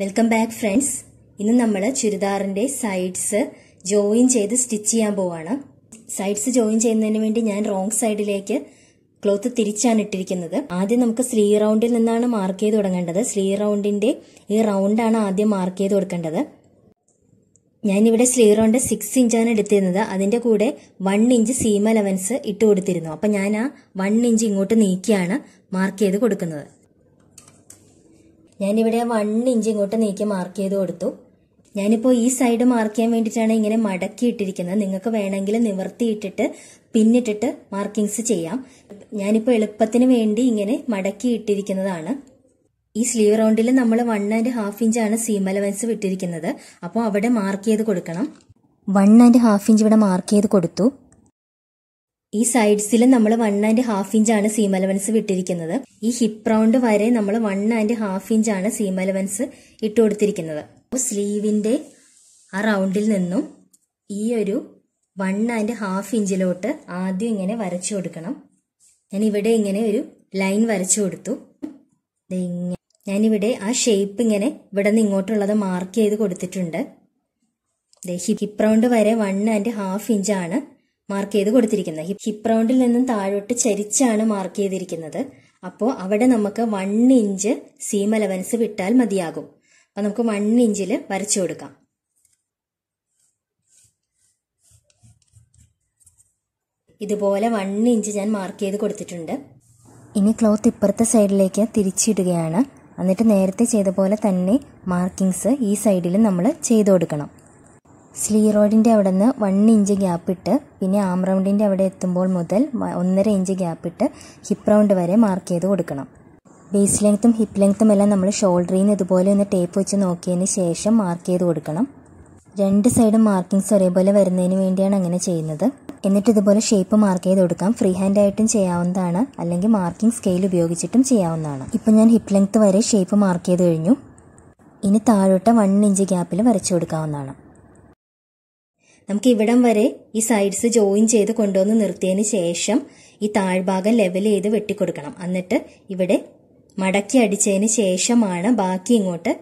welcome back friends ഇന്ന് നമ്മൾ ചുരിദാറിൻ്റെ സൈഡ്സ് ജോയിൻ ചെയ്ത് സ്റ്റിച്ച് ചെയ്യാൻ പോവാണ് സൈഡ്സ് ജോയിൻ ചെയ്യുന്നതിന് വേണ്ടി ഞാൻ റോങ് സൈഡിലേക്ക് ക്ലോത്ത് തിരിച്ചാണ് ഇട്ടിരിക്കുന്നത് ആദ്യം നമുക്ക് സ്ലീ റൗണ്ടിൽ നിന്നാണ് മാർക്ക് ചെയ്ത് തുടങ്ങേണ്ടത് സ്ലീ റൗണ്ടിൻ്റെ ഈ റൗണ്ടാണ് ആദ്യം മാർക്ക് ചെയ്ത് കൊടുക്കേണ്ടത് ഞാനിവിടെ സ്ലീ റൗണ്ട് സിക്സ് ഇഞ്ചാണ് എടുത്തിരുന്നത് അതിൻ്റെ കൂടെ വൺ ഇഞ്ച് സീമ ലെവൻസ് ഇട്ട് കൊടുത്തിരുന്നു അപ്പം ഞാൻ ആ വൺ ഇഞ്ച് ഇങ്ങോട്ട് നീക്കിയാണ് മാർക്ക് ചെയ്ത് കൊടുക്കുന്നത് ഞാനിവിടെ വൺ ഇഞ്ച് ഇങ്ങോട്ട് നീക്കി മാർക്ക് ചെയ്ത് കൊടുത്തു ഞാനിപ്പോൾ ഈ സൈഡ് മാർക്ക് ചെയ്യാൻ വേണ്ടിയിട്ടാണ് ഇങ്ങനെ മടക്കി ഇട്ടിരിക്കുന്നത് നിങ്ങൾക്ക് വേണമെങ്കിൽ നിവർത്തിയിട്ടിട്ട് പിന്നിട്ടിട്ട് മാർക്കിങ്സ് ചെയ്യാം ഞാനിപ്പോൾ എളുപ്പത്തിന് വേണ്ടി ഇങ്ങനെ മടക്കി ഇട്ടിരിക്കുന്നതാണ് ഈ സ്ലീവ് റൗണ്ടിൽ നമ്മൾ വൺ ആൻഡ് ഹാഫ് ഇഞ്ചാണ് സീം അലവൻസ് വിട്ടിരിക്കുന്നത് അപ്പോൾ അവിടെ മാർക്ക് ചെയ്ത് കൊടുക്കണം വൺ ആൻഡ് ഹാഫ് ഇഞ്ച് ഇവിടെ മാർക്ക് ചെയ്ത് കൊടുത്തു ഈ സൈഡ്സിൽ നമ്മൾ വൺ ആൻഡ് ഹാഫ് ഇഞ്ചാണ് സീം അലവൻസ് വിട്ടിരിക്കുന്നത് ഈ ഹിപ്പ് റൗണ്ട് വരെ നമ്മൾ വൺ ആൻഡ് ഹാഫ് ഇഞ്ചാണ് സീം അലവൻസ് ഇട്ട് കൊടുത്തിരിക്കുന്നത് സ്ലീവിന്റെ ആ റൗണ്ടിൽ നിന്നും ഈ ഒരു വൺ ആൻഡ് ഹാഫ് ഇഞ്ചിലോട്ട് ആദ്യം ഇങ്ങനെ വരച്ചു കൊടുക്കണം ഞാൻ ഇവിടെ ഇങ്ങനെ ഒരു ലൈൻ വരച്ചു കൊടുത്തു ഞാനിവിടെ ആ ഷേപ്പ് ഇങ്ങനെ ഇവിടെ നിന്ന് ഇങ്ങോട്ടുള്ളത് മാർക്ക് ചെയ്ത് കൊടുത്തിട്ടുണ്ട് ഹിപ്പ് റൗണ്ട് വരെ വൺ ആൻഡ് ഹാഫ് ഇഞ്ചാണ് മാർക്ക് ചെയ്ത് കൊടുത്തിരിക്കുന്നത് ഹിപ്പ് റൗണ്ടിൽ നിന്നും താഴോട്ട് ചരിച്ചാണ് മാർക്ക് ചെയ്തിരിക്കുന്നത് അപ്പോൾ അവിടെ നമുക്ക് വൺ ഇഞ്ച് സീം അലവൻസ് വിട്ടാൽ മതിയാകും അപ്പം നമുക്ക് വൺ ഇഞ്ചിൽ വരച്ചു കൊടുക്കാം ഇതുപോലെ വൺ ഇഞ്ച് ഞാൻ മാർക്ക് ചെയ്ത് കൊടുത്തിട്ടുണ്ട് ഇനി ക്ലോത്ത് ഇപ്പുറത്തെ സൈഡിലേക്ക് തിരിച്ചിടുകയാണ് എന്നിട്ട് നേരത്തെ ചെയ്ത പോലെ തന്നെ മാർക്കിങ്സ് ഈ സൈഡിൽ നമ്മൾ ചെയ്തു കൊടുക്കണം സ്ലീറോയിഡിൻ്റെ അവിടെ നിന്ന് വൺ ഇഞ്ച് ഗ്യാപ്പിട്ട് പിന്നെ ആം റൗണ്ടിൻ്റെ അവിടെ എത്തുമ്പോൾ മുതൽ ഒന്നര ഇഞ്ച് ഗ്യാപ്പിട്ട് ഹിപ്പ് റൗണ്ട് വരെ മാർക്ക് ചെയ്ത് കൊടുക്കണം ബേസ് ലെങ്ത്തും ഹിപ്പ് ലെങ്ത്തും എല്ലാം നമ്മൾ ഷോൾഡറിൽ നിന്ന് ഇതുപോലെ ഒന്ന് ടേപ്പ് വെച്ച് നോക്കിയതിന് ശേഷം മാർക്ക് ചെയ്ത് കൊടുക്കണം രണ്ട് സൈഡും മാർക്കിങ്സ് ഒരേപോലെ വരുന്നതിന് വേണ്ടിയാണ് അങ്ങനെ ചെയ്യുന്നത് എന്നിട്ട് ഇതുപോലെ ഷേപ്പ് മാർക്ക് ചെയ്ത് കൊടുക്കാം ഫ്രീ ഹാൻഡ് ആയിട്ടും ചെയ്യാവുന്നതാണ് അല്ലെങ്കിൽ മാർക്കിംഗ് സ്കെയിൽ ഉപയോഗിച്ചിട്ടും ചെയ്യാവുന്നതാണ് ഇപ്പം ഞാൻ ഹിപ്പ് ലെങ്ത്ത് വരെ ഷേപ്പ് മാർക്ക് ചെയ്ത് കഴിഞ്ഞു ഇനി താഴോട്ട് വൺ ഇഞ്ച് ഗ്യാപ്പിൽ വരച്ചു കൊടുക്കാവുന്നതാണ് നമുക്ക് ഇവിടം വരെ ഈ സൈഡ്സ് ജോയിൻ ചെയ്ത് കൊണ്ടുവന്ന് നിർത്തിയതിന് ശേഷം ഈ താഴ്ഭാഗം ലെവൽ ചെയ്ത് വെട്ടിക്കൊടുക്കണം എന്നിട്ട് ഇവിടെ മടക്കി അടിച്ചതിന് ശേഷമാണ് ബാക്കി ഇങ്ങോട്ട്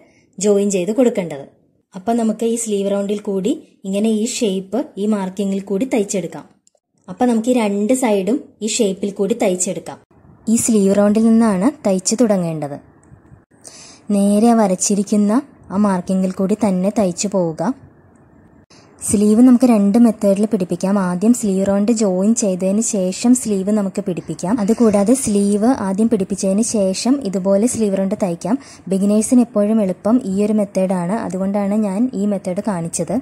ജോയിൻ ചെയ്ത് കൊടുക്കേണ്ടത് അപ്പൊ നമുക്ക് ഈ സ്ലീവ് റൗണ്ടിൽ കൂടി ഇങ്ങനെ ഈ ഷേപ്പ് ഈ മാർക്കിങ്ങിൽ കൂടി തയ്ച്ചെടുക്കാം അപ്പൊ നമുക്ക് ഈ രണ്ട് സൈഡും ഈ ഷേപ്പിൽ കൂടി തയ്ച്ചെടുക്കാം ഈ സ്ലീവ് റൗണ്ടിൽ നിന്നാണ് തയ്ച്ച് തുടങ്ങേണ്ടത് നേരെ വരച്ചിരിക്കുന്ന ആ മാർക്കിങ്ങിൽ കൂടി തന്നെ തയ്ച്ചു പോവുക സ്ലീവ് നമുക്ക് രണ്ട് മെത്തേഡിൽ പിടിപ്പിക്കാം ആദ്യം സ്ലീവ് റൗണ്ട് ജോയിൻ ചെയ്തതിന് ശേഷം സ്ലീവ് നമുക്ക് പിടിപ്പിക്കാം അതുകൂടാതെ സ്ലീവ് ആദ്യം പിടിപ്പിച്ചതിന് ശേഷം ഇതുപോലെ സ്ലീവ് റൗണ്ട് തയ്ക്കാം ബിഗിനേഴ്സിന് എപ്പോഴും എളുപ്പം ഈ ഒരു മെത്തേഡാണ് അതുകൊണ്ടാണ് ഞാൻ ഈ മെത്തേഡ് കാണിച്ചത്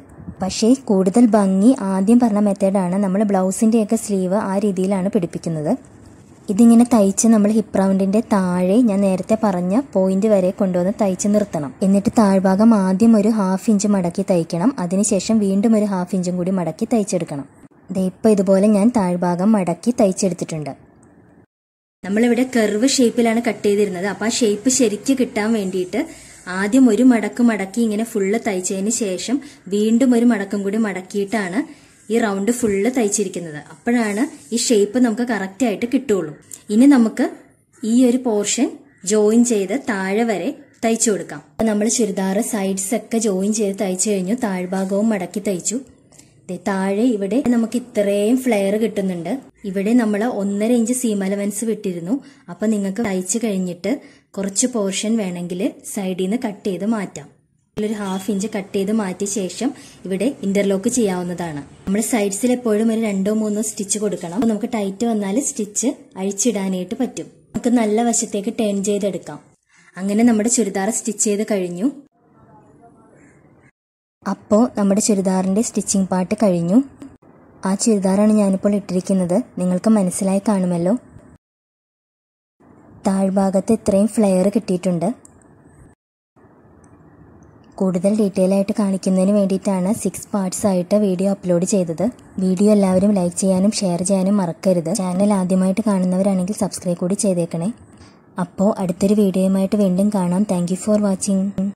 പക്ഷേ കൂടുതൽ ഭംഗി ആദ്യം പറഞ്ഞ മെത്തേഡാണ് നമ്മൾ ബ്ലൗസിൻ്റെയൊക്കെ സ്ലീവ് ആ രീതിയിലാണ് പിടിപ്പിക്കുന്നത് ഇതിങ്ങനെ തയ്ച്ച് നമ്മൾ ഹിപ്പ് റൗണ്ടിൻ്റെ താഴെ ഞാൻ നേരത്തെ പറഞ്ഞ പോയിന്റ് വരെ കൊണ്ടുവന്ന് തയ്ച്ച് നിർത്തണം എന്നിട്ട് താഴ്ഭാഗം ആദ്യം ഒരു ഹാഫ് ഇഞ്ച് മടക്കി തയ്ക്കണം അതിനുശേഷം വീണ്ടും ഒരു ഹാഫ് ഇഞ്ചും കൂടി മടക്കി തയ്ച്ചെടുക്കണം ദേ ഇപ്പോൾ ഇതുപോലെ ഞാൻ താഴ്ഭാഗം മടക്കി തയ്ച്ചെടുത്തിട്ടുണ്ട് നമ്മളിവിടെ കർവ് ഷേപ്പിലാണ് കട്ട് ചെയ്തിരുന്നത് അപ്പോൾ ആ ഷേപ്പ് ശരിക്ക് കിട്ടാൻ വേണ്ടിയിട്ട് ആദ്യം ഒരു മടക്ക് മടക്കി ഇങ്ങനെ ഫുള്ള് തയ്ച്ചതിന് ശേഷം വീണ്ടും ഒരു മടക്കും കൂടി മടക്കിയിട്ടാണ് ഈ റൗണ്ട് ഫുള്ള് തയ്ച്ചിരിക്കുന്നത് അപ്പോഴാണ് ഈ ഷേപ്പ് നമുക്ക് കറക്റ്റ് ആയിട്ട് കിട്ടുള്ളൂ ഇനി നമുക്ക് ഈ ഒരു പോർഷൻ ജോയിൻ ചെയ്ത് താഴെ വരെ തയ്ച്ചു കൊടുക്കാം അപ്പൊ നമ്മൾ ചുരിദാർ സൈഡ്സ് ഒക്കെ ജോയിൻ ചെയ്ത് തയ്ച്ചു കഴിഞ്ഞു താഴ്ഭാഗവും മടക്കി തയ്ച്ചു താഴെ ഇവിടെ നമുക്ക് ഇത്രയും ഫ്ലെയർ കിട്ടുന്നുണ്ട് ഇവിടെ നമ്മൾ ഒന്നര ഇഞ്ച് സീം അലവൻസ് വിട്ടിരുന്നു അപ്പൊ നിങ്ങൾക്ക് തയ്ച്ചു കഴിഞ്ഞിട്ട് കുറച്ച് പോർഷൻ വേണമെങ്കിൽ സൈഡിൽ നിന്ന് കട്ട് ചെയ്ത് മാറ്റാം ഒരു ഹാഫ് ഇഞ്ച് കട്ട് ചെയ്ത് മാറ്റിയ ശേഷം ഇവിടെ ഇന്റർലോക്ക് ചെയ്യാവുന്നതാണ് നമ്മൾ സൈഡ്സിൽ എപ്പോഴും ഒരു രണ്ടോ മൂന്നോ സ്റ്റിച്ച് കൊടുക്കണം നമുക്ക് ടൈറ്റ് വന്നാൽ സ്റ്റിച്ച് അഴിച്ചിടാനായിട്ട് പറ്റും നമുക്ക് നല്ല വശത്തേക്ക് ടേൺ ചെയ്തെടുക്കാം അങ്ങനെ നമ്മുടെ ചുരിദാർ സ്റ്റിച്ച് ചെയ്ത് കഴിഞ്ഞു അപ്പോ നമ്മുടെ ചുരിദാറിന്റെ സ്റ്റിച്ചിങ് പാർട്ട് കഴിഞ്ഞു ആ ചുരിദാറാണ് ഞാനിപ്പോൾ ഇട്ടിരിക്കുന്നത് നിങ്ങൾക്ക് മനസ്സിലായി കാണുമല്ലോ താഴ്ഭാഗത്ത് ഇത്രയും ഫ്ലെയർ കിട്ടിയിട്ടുണ്ട് കൂടുതൽ ഡീറ്റെയിൽ ആയിട്ട് കാണിക്കുന്നതിന് വേണ്ടിയിട്ടാണ് സിക്സ് പാർട്സ് ആയിട്ട് വീഡിയോ അപ്ലോഡ് ചെയ്തത് വീഡിയോ എല്ലാവരും ലൈക്ക് ചെയ്യാനും ഷെയർ ചെയ്യാനും മറക്കരുത് ചാനൽ ആദ്യമായിട്ട് കാണുന്നവരാണെങ്കിൽ സബ്സ്ക്രൈബ് കൂടി ചെയ്തേക്കണേ അപ്പോൾ അടുത്തൊരു വീഡിയോയുമായിട്ട് വീണ്ടും കാണാം താങ്ക് ഫോർ വാച്ചിങ്